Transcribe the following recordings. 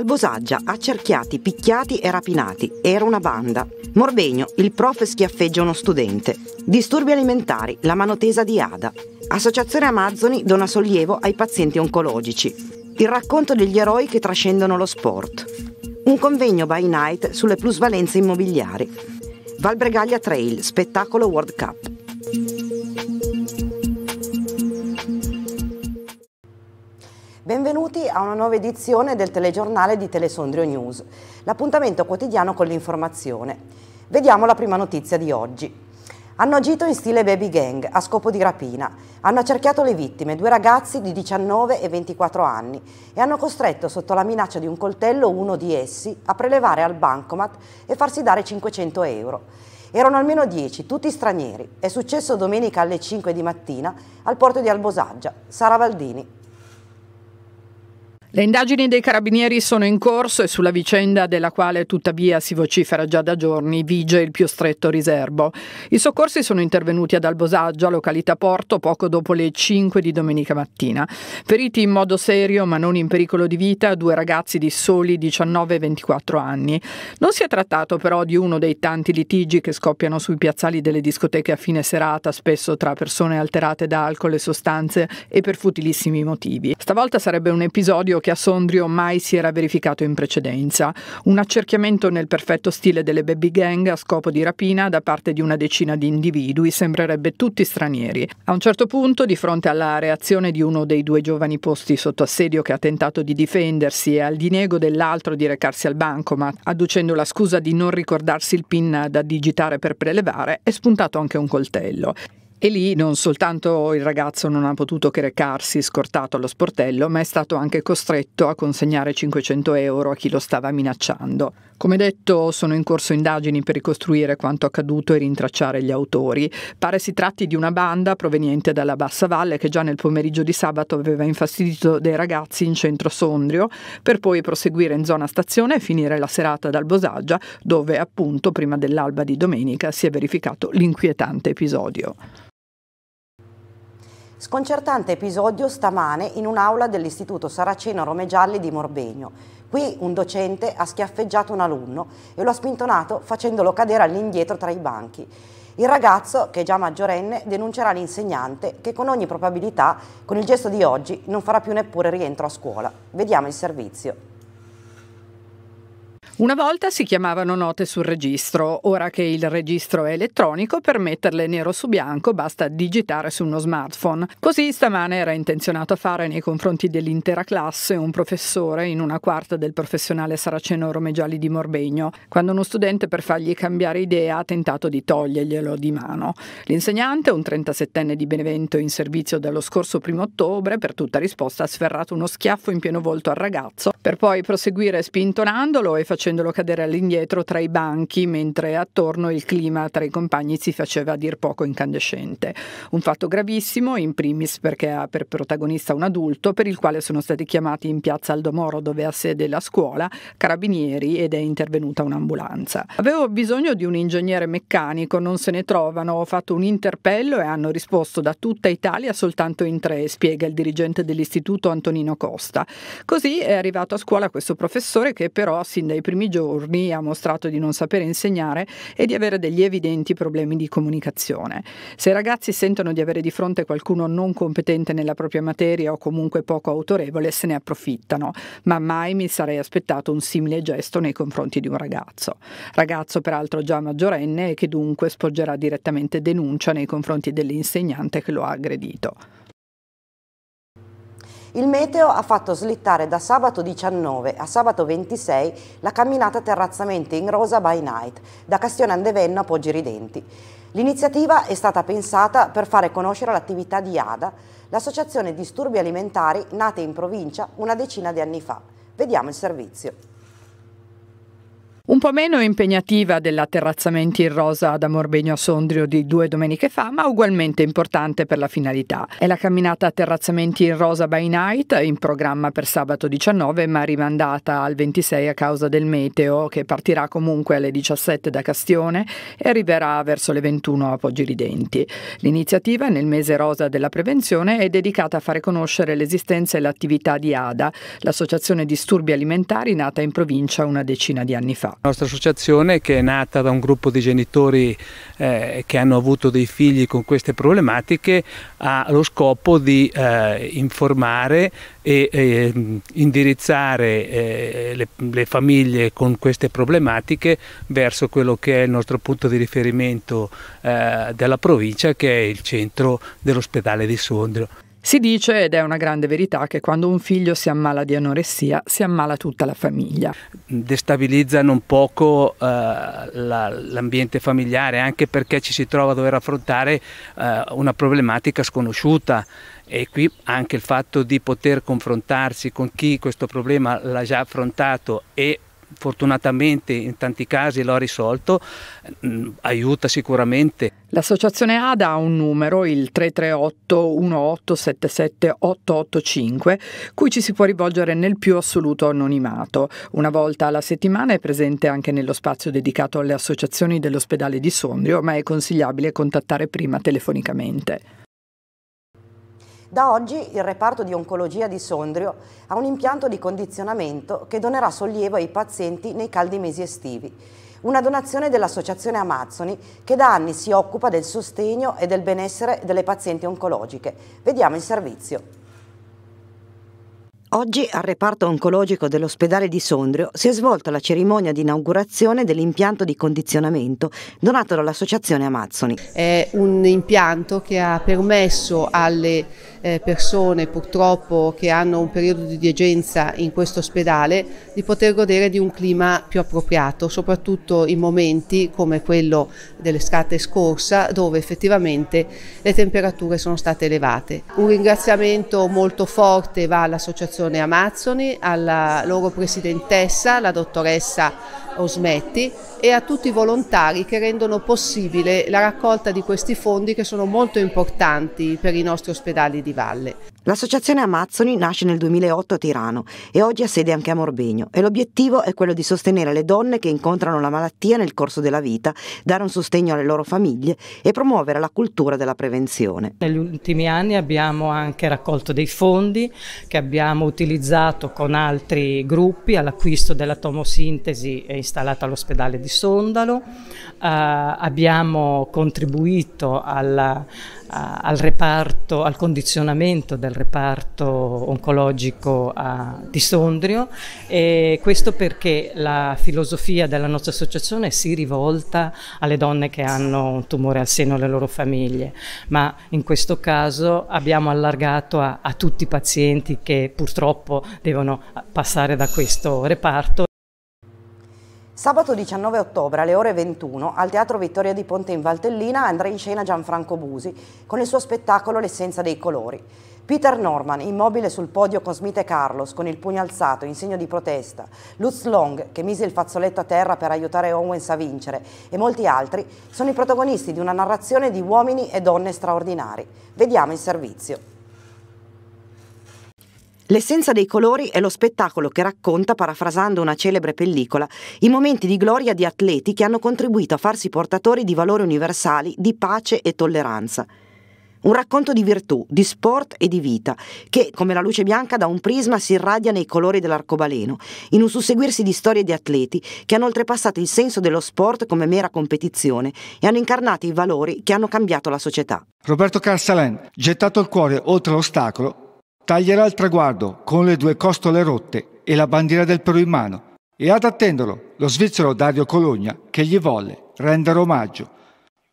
Al Bosaggia, accerchiati, picchiati e rapinati. Era una banda. Morvegno, il prof schiaffeggia uno studente. Disturbi alimentari, la mano tesa di Ada. Associazione Amazzoni dona sollievo ai pazienti oncologici. Il racconto degli eroi che trascendono lo sport. Un convegno by night sulle plusvalenze immobiliari. Valbregaglia Trail, spettacolo World Cup. Benvenuti a una nuova edizione del telegiornale di Telesondrio News, l'appuntamento quotidiano con l'informazione. Vediamo la prima notizia di oggi. Hanno agito in stile baby gang a scopo di rapina. Hanno accerchiato le vittime, due ragazzi di 19 e 24 anni, e hanno costretto sotto la minaccia di un coltello uno di essi a prelevare al bancomat e farsi dare 500 euro. Erano almeno 10, tutti stranieri. È successo domenica alle 5 di mattina al porto di Albosaggia, Sara Valdini. Le indagini dei carabinieri sono in corso e sulla vicenda della quale tuttavia si vocifera già da giorni vige il più stretto riserbo. I soccorsi sono intervenuti ad Albosaggio, a località Porto, poco dopo le 5 di domenica mattina. Feriti in modo serio ma non in pericolo di vita due ragazzi di soli 19 e 24 anni. Non si è trattato però di uno dei tanti litigi che scoppiano sui piazzali delle discoteche a fine serata, spesso tra persone alterate da alcol e sostanze e per futilissimi motivi. Stavolta sarebbe un episodio che a Sondrio mai si era verificato in precedenza. Un accerchiamento nel perfetto stile delle baby gang a scopo di rapina da parte di una decina di individui, sembrerebbe tutti stranieri. A un certo punto, di fronte alla reazione di uno dei due giovani posti sotto assedio che ha tentato di difendersi e al diniego dell'altro di recarsi al bancomat, adducendo la scusa di non ricordarsi il PIN da digitare per prelevare, è spuntato anche un coltello. E lì non soltanto il ragazzo non ha potuto che recarsi scortato allo sportello, ma è stato anche costretto a consegnare 500 euro a chi lo stava minacciando. Come detto, sono in corso indagini per ricostruire quanto accaduto e rintracciare gli autori. Pare si tratti di una banda proveniente dalla Bassa Valle che già nel pomeriggio di sabato aveva infastidito dei ragazzi in centro Sondrio, per poi proseguire in zona stazione e finire la serata dal Bosaggia, dove appunto prima dell'alba di domenica si è verificato l'inquietante episodio. Sconcertante episodio stamane in un'aula dell'Istituto Saraceno Romegialli di Morbegno. Qui un docente ha schiaffeggiato un alunno e lo ha spintonato facendolo cadere all'indietro tra i banchi. Il ragazzo, che è già maggiorenne, denuncerà l'insegnante che con ogni probabilità, con il gesto di oggi, non farà più neppure rientro a scuola. Vediamo il servizio. Una volta si chiamavano note sul registro, ora che il registro è elettronico per metterle nero su bianco basta digitare su uno smartphone. Così stamane era intenzionato a fare nei confronti dell'intera classe un professore in una quarta del professionale saraceno Romegiali di Morbegno, quando uno studente per fargli cambiare idea ha tentato di toglierglielo di mano. L'insegnante, un 37enne di Benevento in servizio dallo scorso primo ottobre, per tutta risposta ha sferrato uno schiaffo in pieno volto al ragazzo, per poi proseguire spintonandolo e facendo facendolo cadere all'indietro tra i banchi, mentre attorno il clima tra i compagni si faceva a dir poco incandescente. Un fatto gravissimo, in primis perché ha per protagonista un adulto, per il quale sono stati chiamati in piazza Aldomoro, dove ha sede la scuola, carabinieri ed è intervenuta un'ambulanza. Avevo bisogno di un ingegnere meccanico, non se ne trovano, ho fatto un interpello e hanno risposto da tutta Italia soltanto in tre, spiega il dirigente dell'istituto Antonino Costa. Così è arrivato a scuola questo professore che però sin dai primi primi giorni ha mostrato di non sapere insegnare e di avere degli evidenti problemi di comunicazione. Se i ragazzi sentono di avere di fronte qualcuno non competente nella propria materia o comunque poco autorevole, se ne approfittano, ma mai mi sarei aspettato un simile gesto nei confronti di un ragazzo. Ragazzo peraltro già maggiorenne e che dunque sporgerà direttamente denuncia nei confronti dell'insegnante che lo ha aggredito. Il meteo ha fatto slittare da sabato 19 a sabato 26 la camminata Terrazzamenti in Rosa by Night, da Castione Andevenno a Poggi Ridenti. L'iniziativa è stata pensata per fare conoscere l'attività di ADA, l'associazione disturbi alimentari nata in provincia una decina di anni fa. Vediamo il servizio. Un po' meno impegnativa dell'atterrazzamento in rosa ad Amorbegno a Sondrio di due domeniche fa, ma ugualmente importante per la finalità. È la camminata Atterrazzamenti in rosa by night, in programma per sabato 19, ma rimandata al 26 a causa del meteo, che partirà comunque alle 17 da Castione e arriverà verso le 21 a Poggi Ridenti. L'iniziativa, nel mese rosa della prevenzione, è dedicata a fare conoscere l'esistenza e l'attività di ADA, l'associazione disturbi alimentari nata in provincia una decina di anni fa. La nostra associazione che è nata da un gruppo di genitori eh, che hanno avuto dei figli con queste problematiche ha lo scopo di eh, informare e mm, eh, indirizzare le, le famiglie con queste problematiche verso quello che è il nostro punto di riferimento eh, della provincia che è il centro dell'ospedale di Sondrio. Si dice, ed è una grande verità, che quando un figlio si ammala di anoressia si ammala tutta la famiglia. Destabilizza non poco eh, la, l'ambiente familiare, anche perché ci si trova a dover affrontare eh, una problematica sconosciuta e qui anche il fatto di poter confrontarsi con chi questo problema l'ha già affrontato e fortunatamente in tanti casi l'ho risolto, mm, aiuta sicuramente. L'associazione ADA ha un numero, il 338 1877 885, cui ci si può rivolgere nel più assoluto anonimato. Una volta alla settimana è presente anche nello spazio dedicato alle associazioni dell'ospedale di Sondrio, ma è consigliabile contattare prima telefonicamente. Da oggi il reparto di oncologia di Sondrio ha un impianto di condizionamento che donerà sollievo ai pazienti nei caldi mesi estivi. Una donazione dell'Associazione Amazzoni che da anni si occupa del sostegno e del benessere delle pazienti oncologiche. Vediamo il servizio. Oggi al reparto oncologico dell'ospedale di Sondrio si è svolta la cerimonia di inaugurazione dell'impianto di condizionamento donato dall'Associazione Amazzoni. È un impianto che ha permesso alle eh, persone purtroppo che hanno un periodo di degenza in questo ospedale di poter godere di un clima più appropriato, soprattutto in momenti come quello dell'estate scorsa dove effettivamente le temperature sono state elevate. Un ringraziamento molto forte va all'Associazione Associazione Amazzoni, alla loro presidentessa, la dottoressa Osmetti e a tutti i volontari che rendono possibile la raccolta di questi fondi che sono molto importanti per i nostri ospedali di valle. L'associazione Amazzoni nasce nel 2008 a Tirano e oggi ha sede anche a Morbegno e l'obiettivo è quello di sostenere le donne che incontrano la malattia nel corso della vita, dare un sostegno alle loro famiglie e promuovere la cultura della prevenzione. Negli ultimi anni abbiamo anche raccolto dei fondi che abbiamo utilizzato con altri gruppi all'acquisto della tomosintesi installata all'ospedale di Sondalo, eh, abbiamo contribuito alla al reparto, al condizionamento del reparto oncologico a, di Sondrio e questo perché la filosofia della nostra associazione si rivolta alle donne che hanno un tumore al seno alle loro famiglie, ma in questo caso abbiamo allargato a, a tutti i pazienti che purtroppo devono passare da questo reparto. Sabato 19 ottobre alle ore 21 al Teatro Vittoria di Ponte in Valtellina andrà in scena Gianfranco Busi con il suo spettacolo L'essenza dei colori. Peter Norman, immobile sul podio con Smith e Carlos, con il pugno alzato in segno di protesta, Lutz Long, che mise il fazzoletto a terra per aiutare Owens a vincere, e molti altri, sono i protagonisti di una narrazione di uomini e donne straordinari. Vediamo il servizio. L'essenza dei colori è lo spettacolo che racconta, parafrasando una celebre pellicola, i momenti di gloria di atleti che hanno contribuito a farsi portatori di valori universali, di pace e tolleranza. Un racconto di virtù, di sport e di vita, che, come la luce bianca da un prisma, si irradia nei colori dell'arcobaleno, in un susseguirsi di storie di atleti che hanno oltrepassato il senso dello sport come mera competizione e hanno incarnato i valori che hanno cambiato la società. Roberto Carsalen, gettato il cuore oltre l'ostacolo, Taglierà il traguardo con le due costole rotte e la bandiera del Perù in mano e ad attenderlo lo svizzero Dario Cologna che gli volle rendere omaggio.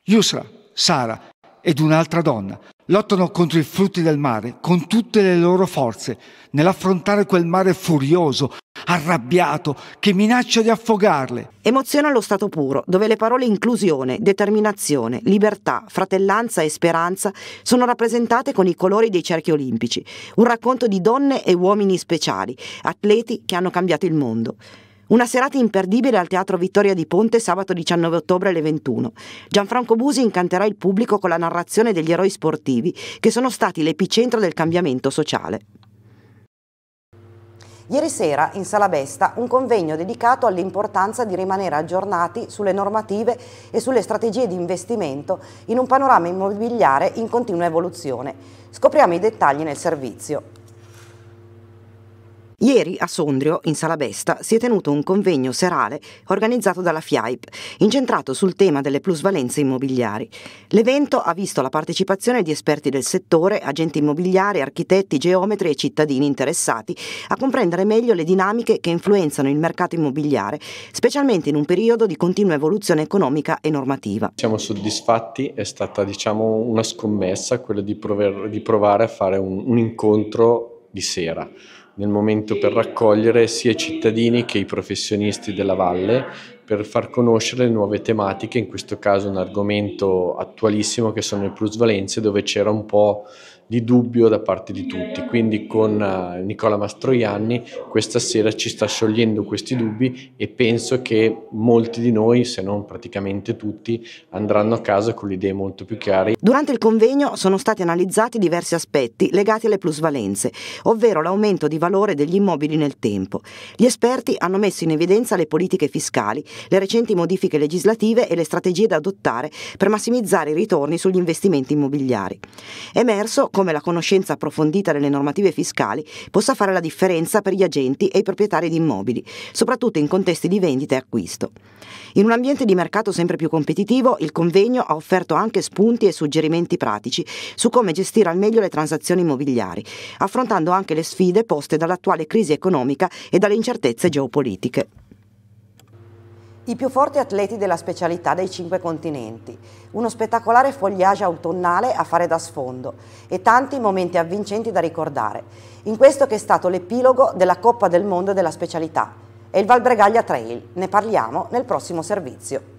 Yusra, Sara ed un'altra donna lottano contro i frutti del mare con tutte le loro forze nell'affrontare quel mare furioso, arrabbiato, che minaccia di affogarle. Emozione allo stato puro, dove le parole inclusione, determinazione, libertà, fratellanza e speranza sono rappresentate con i colori dei cerchi olimpici. Un racconto di donne e uomini speciali, atleti che hanno cambiato il mondo. Una serata imperdibile al Teatro Vittoria di Ponte sabato 19 ottobre alle 21. Gianfranco Busi incanterà il pubblico con la narrazione degli eroi sportivi che sono stati l'epicentro del cambiamento sociale. Ieri sera in Sala Besta un convegno dedicato all'importanza di rimanere aggiornati sulle normative e sulle strategie di investimento in un panorama immobiliare in continua evoluzione. Scopriamo i dettagli nel servizio. Ieri a Sondrio, in Sala Besta, si è tenuto un convegno serale organizzato dalla FIAIP, incentrato sul tema delle plusvalenze immobiliari. L'evento ha visto la partecipazione di esperti del settore, agenti immobiliari, architetti, geometri e cittadini interessati a comprendere meglio le dinamiche che influenzano il mercato immobiliare, specialmente in un periodo di continua evoluzione economica e normativa. Siamo soddisfatti, è stata diciamo, una scommessa quella di, prover, di provare a fare un, un incontro di sera nel momento per raccogliere sia i cittadini che i professionisti della valle per far conoscere nuove tematiche, in questo caso un argomento attualissimo che sono le plusvalenze dove c'era un po' di dubbio da parte di tutti. Quindi con eh, Nicola Mastroianni questa sera ci sta sciogliendo questi dubbi e penso che molti di noi, se non praticamente tutti, andranno a casa con le idee molto più chiare. Durante il convegno sono stati analizzati diversi aspetti legati alle plusvalenze, ovvero l'aumento di valore degli immobili nel tempo. Gli esperti hanno messo in evidenza le politiche fiscali, le recenti modifiche legislative e le strategie da adottare per massimizzare i ritorni sugli investimenti immobiliari. Emerso come la conoscenza approfondita delle normative fiscali possa fare la differenza per gli agenti e i proprietari di immobili, soprattutto in contesti di vendita e acquisto. In un ambiente di mercato sempre più competitivo, il convegno ha offerto anche spunti e suggerimenti pratici su come gestire al meglio le transazioni immobiliari, affrontando anche le sfide poste dall'attuale crisi economica e dalle incertezze geopolitiche i più forti atleti della specialità dei cinque continenti, uno spettacolare fogliage autunnale a fare da sfondo e tanti momenti avvincenti da ricordare, in questo che è stato l'epilogo della Coppa del Mondo della specialità È il Valbregaglia Trail. Ne parliamo nel prossimo servizio.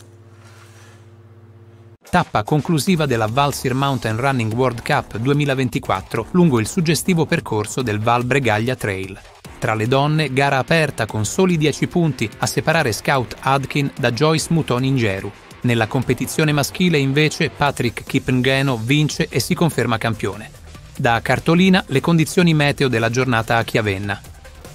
Tappa conclusiva della Valsir Mountain Running World Cup 2024 lungo il suggestivo percorso del Val Bregaglia Trail. Tra le donne, gara aperta con soli 10 punti a separare Scout Adkin da Joyce Muton Ingeru. Nella competizione maschile, invece, Patrick Kipngeno vince e si conferma campione. Da Cartolina, le condizioni meteo della giornata a Chiavenna.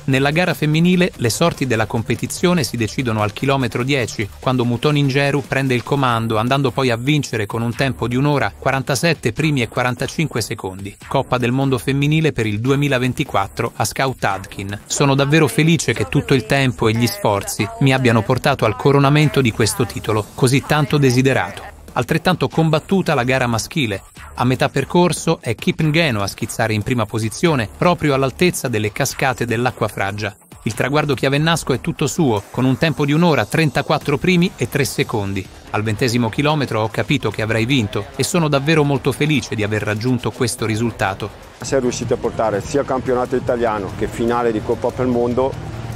Nella gara femminile le sorti della competizione si decidono al chilometro 10, quando Mutoni Ingeru prende il comando, andando poi a vincere con un tempo di un'ora 47 primi e 45 secondi. Coppa del mondo femminile per il 2024 a Scout Adkin. Sono davvero felice che tutto il tempo e gli sforzi mi abbiano portato al coronamento di questo titolo, così tanto desiderato. Altrettanto combattuta la gara maschile. A metà percorso è Kipngeno a schizzare in prima posizione, proprio all'altezza delle cascate dell'acqua fraggia. Il traguardo chiavennasco è tutto suo, con un tempo di un'ora, 34 primi e 3 secondi. Al ventesimo chilometro ho capito che avrei vinto e sono davvero molto felice di aver raggiunto questo risultato. Sei riuscito a portare sia campionato italiano che finale di Coppa del Mondo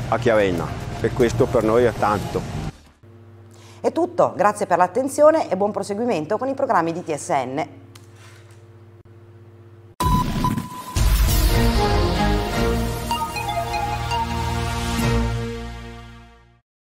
a Chiavenna e questo per noi è tanto. È tutto, grazie per l'attenzione e buon proseguimento con i programmi di TSN.